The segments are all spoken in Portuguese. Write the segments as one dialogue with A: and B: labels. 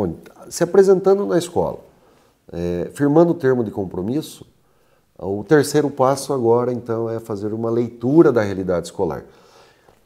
A: Bom, se apresentando na escola, é, firmando o termo de compromisso, o terceiro passo agora, então, é fazer uma leitura da realidade escolar.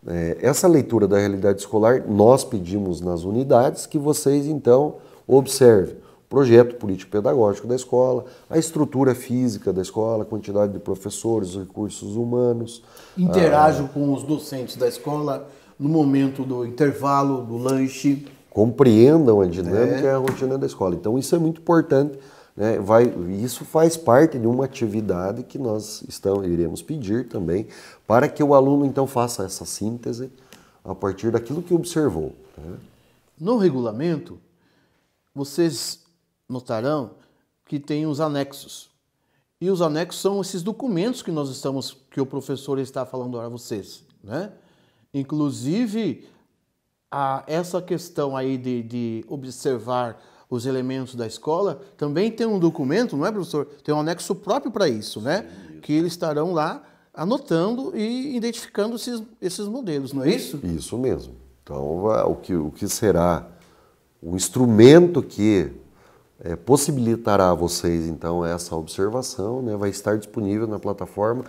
A: É, essa leitura da realidade escolar, nós pedimos nas unidades que vocês, então, observem o projeto político-pedagógico da escola, a estrutura física da escola, a quantidade de professores, recursos humanos. Interajam a...
B: com os docentes da escola no momento do intervalo, do lanche
A: compreendam a dinâmica é. e a rotina da escola. Então isso é muito importante. Né? Vai, isso faz parte de uma atividade que nós estamos, iremos pedir também, para que o aluno então faça essa síntese
B: a partir daquilo que observou. Né? No regulamento, vocês notarão que tem os anexos. E os anexos são esses documentos que nós estamos, que o professor está falando agora a vocês, né? Inclusive a essa questão aí de, de observar os elementos da escola, também tem um documento, não é, professor? Tem um anexo próprio para isso, né? Sim, isso. Que eles estarão lá anotando e identificando esses, esses modelos, não é isso?
A: Isso mesmo. Então, o que, o que será o instrumento que é, possibilitará a vocês, então, essa observação, né? Vai estar disponível na plataforma,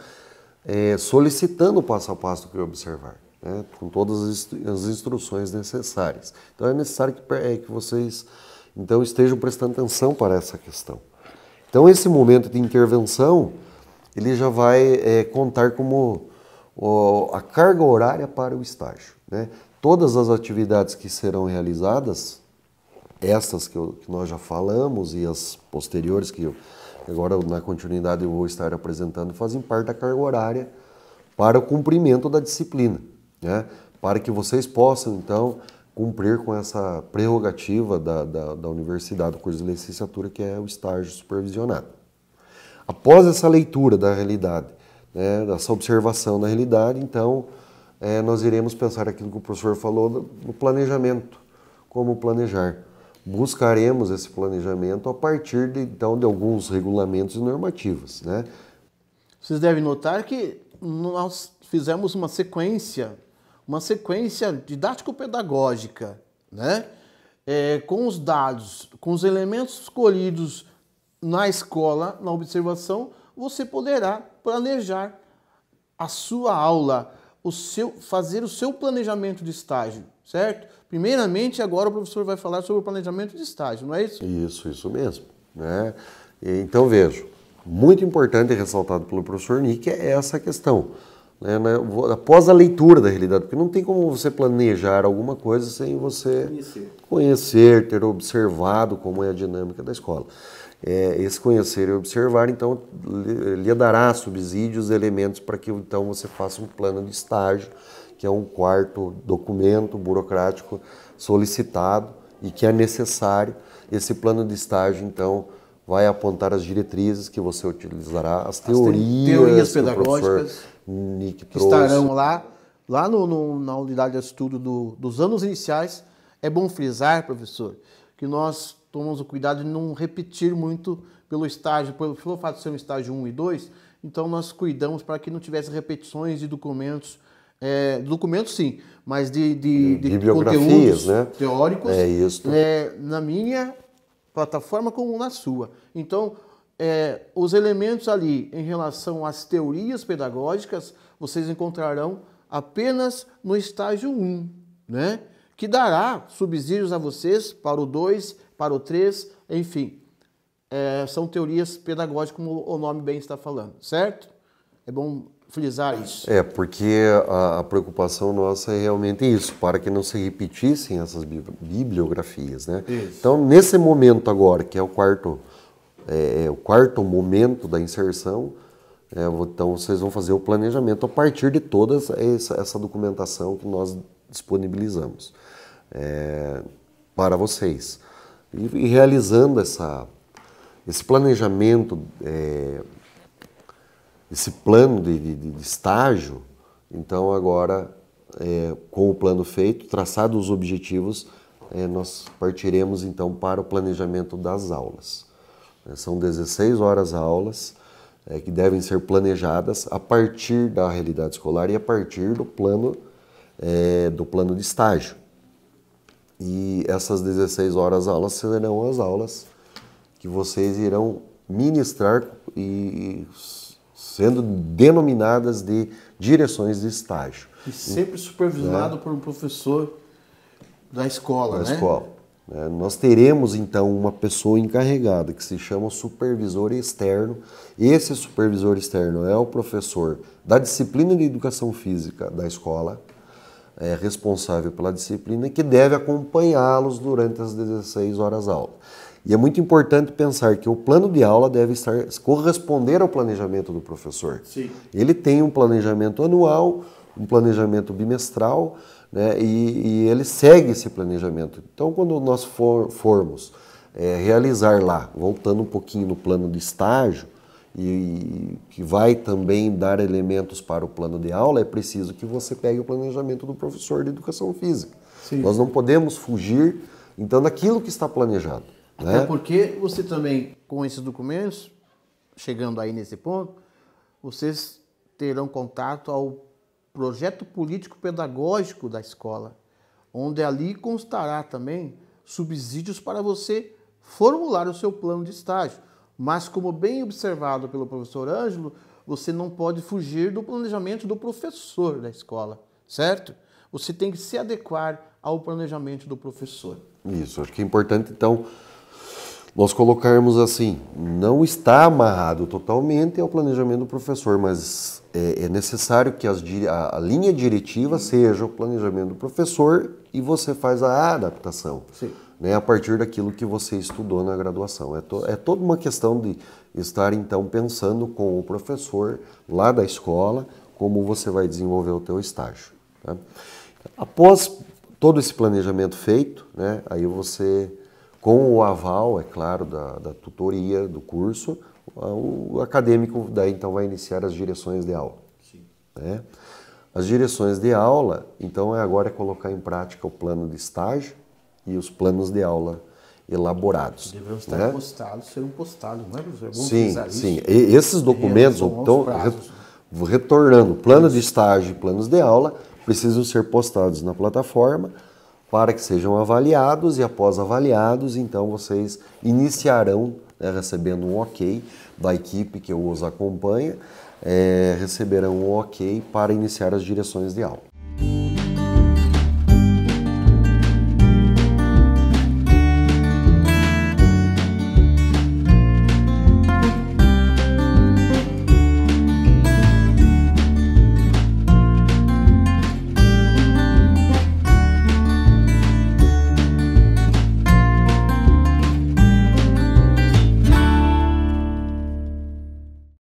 A: é, solicitando o passo a passo que observar né, com todas as instruções necessárias. Então é necessário que, é, que vocês então estejam prestando atenção para essa questão. Então esse momento de intervenção ele já vai é, contar como a carga horária para o estágio. Né? Todas as atividades que serão realizadas, estas que, eu, que nós já falamos e as posteriores que eu, agora na continuidade eu vou estar apresentando, fazem parte da carga horária para o cumprimento da disciplina né? para que vocês possam, então, cumprir com essa prerrogativa da, da, da universidade, do curso de licenciatura, que é o estágio supervisionado. Após essa leitura da realidade, né, dessa observação da realidade, então, é, nós iremos pensar aquilo que o professor falou no planejamento, como planejar. Buscaremos esse
B: planejamento a partir, de, então, de alguns regulamentos e normativas, né? Vocês devem notar que nós fizemos uma sequência uma sequência didático-pedagógica, né? É, com os dados, com os elementos escolhidos na escola, na observação, você poderá planejar a sua aula, o seu, fazer o seu planejamento de estágio, certo? Primeiramente, agora o professor vai falar sobre o planejamento de estágio, não é isso?
A: Isso, isso mesmo. Né? Então, vejo, muito importante ressaltado pelo professor Nick é essa questão né, né, após a leitura da realidade, porque não tem como você planejar alguma coisa sem você conhecer, conhecer ter observado como é a dinâmica da escola. É, esse conhecer e observar, então, lhe dará subsídios, elementos para que então você faça um plano de estágio, que é um quarto documento burocrático solicitado e que é necessário. Esse plano de estágio, então, vai apontar as diretrizes que você utilizará, as teorias, as teorias pedagógicas Nick que trouxe. estarão
B: lá, lá no, no, na unidade de estudo do, dos anos iniciais. É bom frisar, professor, que nós tomamos o cuidado de não repetir muito pelo estágio, pelo, pelo fato de ser um estágio 1 e 2, então nós cuidamos para que não tivesse repetições de documentos é, documentos sim, mas de, de, de conteúdos né? teóricos é, é, na minha plataforma como na sua. Então, é, os elementos ali em relação às teorias pedagógicas, vocês encontrarão apenas no estágio 1, né? que dará subsídios a vocês para o 2, para o 3, enfim. É, são teorias pedagógicas, como o nome bem está falando, certo? É bom frisar isso. É,
A: porque a, a preocupação nossa é realmente isso, para que não se repetissem essas bibliografias, né? Isso. Então, nesse momento agora, que é o quarto é, é, o quarto momento da inserção. É, então vocês vão fazer o planejamento a partir de toda essa, essa documentação que nós disponibilizamos é, para vocês. E, e, realizando essa, esse planejamento, é, esse plano de, de, de, estágio, então agora é, com o plano feito, traçados os objetivos, é, nós partiremos então para o planejamento das aulas. Né, são 16 horas aulas é, que devem ser planejadas a partir da realidade escolar e a partir do plano, é, do plano de estágio. E essas 16 horas aulas serão as aulas que vocês irão ministrar e sendo denominadas de direções de estágio. E sempre supervisionado é.
B: por um professor da escola, da né? Escola.
A: Né? Nós teremos então uma pessoa encarregada que se chama supervisor externo. Esse supervisor externo é o professor da disciplina de educação física da escola, é responsável pela disciplina, que deve acompanhá-los durante as 16 horas aula. E é muito importante pensar que o plano de aula deve estar corresponder ao planejamento do professor. Sim. Ele tem um planejamento anual, um planejamento bimestral, né? e, e ele segue esse planejamento. Então, quando nós for, formos é, realizar lá, voltando um pouquinho no plano de estágio, e que vai também dar elementos para o plano de aula, é preciso que você pegue o planejamento do professor de educação física. Sim. Nós não podemos fugir, então, daquilo que está planejado. Até né? porque
B: você também, com esses documentos, chegando aí nesse ponto, vocês terão contato ao projeto político-pedagógico da escola, onde ali constará também subsídios para você formular o seu plano de estágio. Mas, como bem observado pelo professor Ângelo, você não pode fugir do planejamento do professor da escola, certo? Você tem que se adequar ao planejamento do professor.
A: Isso, acho que é importante, então, nós colocarmos assim, não está amarrado totalmente ao planejamento do professor, mas é, é necessário que as, a, a, linha diretiva seja o planejamento do professor e você faz a adaptação, né, a partir daquilo que você estudou na graduação. É, to, é toda uma questão de estar, então, pensando com o professor lá da escola como você vai desenvolver o teu estágio. Tá? Após todo esse planejamento feito, né, aí você com o aval, é claro, da, da tutoria do curso, o acadêmico daí então vai iniciar as direções de aula. Né? As direções de aula, então é agora é colocar em prática o plano de estágio e os planos de aula elaborados. Deverão estar né?
B: postados, serão postados, não é, professor? É sim, sim. E, esses documentos, então,
A: retornando, plano de estágio e planos de aula, precisam ser postados na plataforma para que sejam avaliados e após avaliados, então vocês iniciarão né, recebendo um ok da equipe que eu os acompanha, é, receberão um ok para iniciar as direções de aula.